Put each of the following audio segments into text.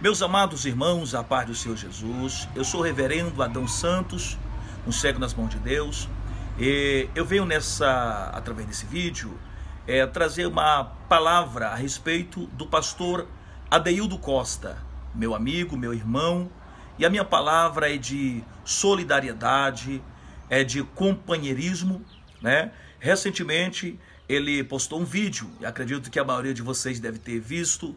Meus amados irmãos, a paz do Senhor Jesus, eu sou o reverendo Adão Santos, um cego nas mãos de Deus, e eu venho nessa, através desse vídeo, é, trazer uma palavra a respeito do pastor Adeildo Costa, meu amigo, meu irmão, e a minha palavra é de solidariedade, é de companheirismo, né? Recentemente ele postou um vídeo, e acredito que a maioria de vocês deve ter visto,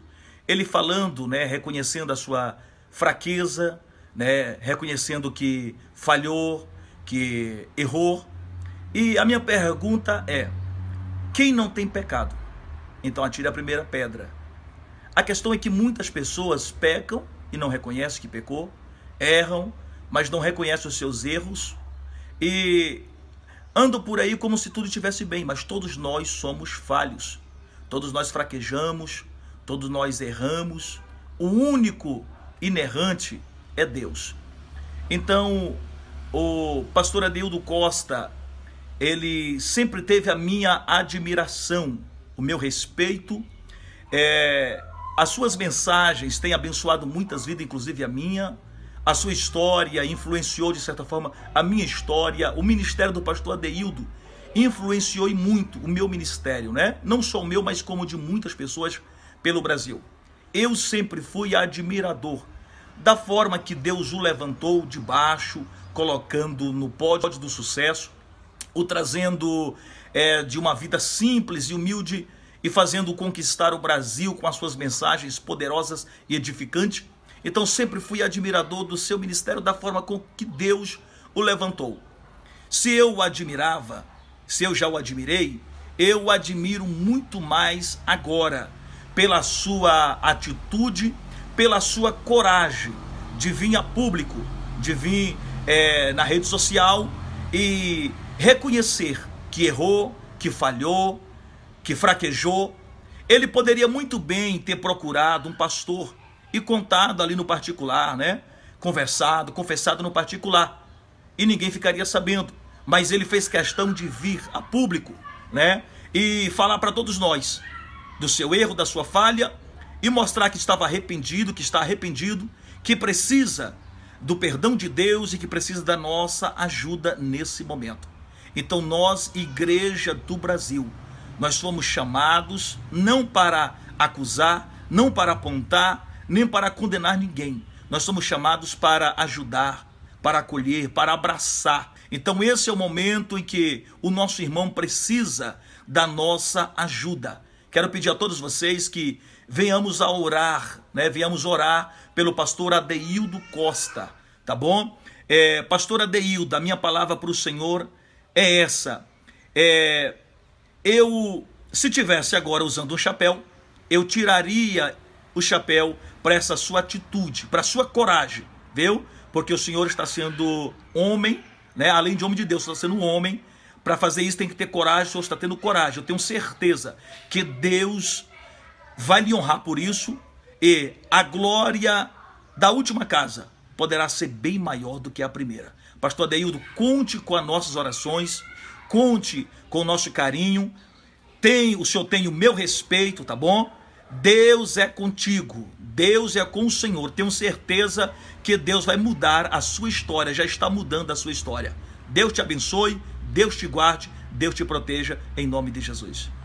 ele falando, né, reconhecendo a sua fraqueza, né, reconhecendo que falhou, que errou. E a minha pergunta é: quem não tem pecado? Então atire a primeira pedra. A questão é que muitas pessoas pecam e não reconhecem que pecou, erram, mas não reconhecem os seus erros e andam por aí como se tudo estivesse bem, mas todos nós somos falhos. Todos nós fraquejamos, Todos nós erramos. O único inerrante é Deus. Então, o pastor Adildo Costa, ele sempre teve a minha admiração, o meu respeito. É, as suas mensagens têm abençoado muitas vidas, inclusive a minha. A sua história influenciou, de certa forma, a minha história. O ministério do pastor Adeildo influenciou e muito o meu ministério, né? Não só o meu, mas como de muitas pessoas pelo Brasil. Eu sempre fui admirador da forma que Deus o levantou de baixo, colocando no pódio do sucesso, o trazendo é, de uma vida simples e humilde e fazendo conquistar o Brasil com as suas mensagens poderosas e edificantes. Então sempre fui admirador do seu ministério da forma com que Deus o levantou. Se eu o admirava, se eu já o admirei, eu o admiro muito mais agora pela sua atitude, pela sua coragem de vir a público, de vir é, na rede social e reconhecer que errou, que falhou, que fraquejou. Ele poderia muito bem ter procurado um pastor e contado ali no particular, né? Conversado, confessado no particular. E ninguém ficaria sabendo. Mas ele fez questão de vir a público, né? E falar para todos nós do seu erro, da sua falha, e mostrar que estava arrependido, que está arrependido, que precisa do perdão de Deus e que precisa da nossa ajuda nesse momento. Então, nós, Igreja do Brasil, nós fomos chamados não para acusar, não para apontar, nem para condenar ninguém. Nós somos chamados para ajudar, para acolher, para abraçar. Então, esse é o momento em que o nosso irmão precisa da nossa ajuda. Quero pedir a todos vocês que venhamos a orar, né? Venhamos orar pelo pastor Adeildo Costa, tá bom? É, pastor Adeildo, a minha palavra para o Senhor é essa. É, eu, se tivesse agora usando um chapéu, eu tiraria o chapéu para essa sua atitude, para sua coragem, viu? Porque o Senhor está sendo homem, né? Além de homem de Deus, está sendo homem para fazer isso tem que ter coragem, o senhor está tendo coragem. Eu tenho certeza que Deus vai lhe honrar por isso e a glória da última casa poderá ser bem maior do que a primeira. Pastor Adeildo, conte com as nossas orações, conte com o nosso carinho, tem, o senhor tem o meu respeito, tá bom? Deus é contigo, Deus é com o Senhor. Tenho certeza que Deus vai mudar a sua história, já está mudando a sua história. Deus te abençoe, Deus te guarde, Deus te proteja, em nome de Jesus.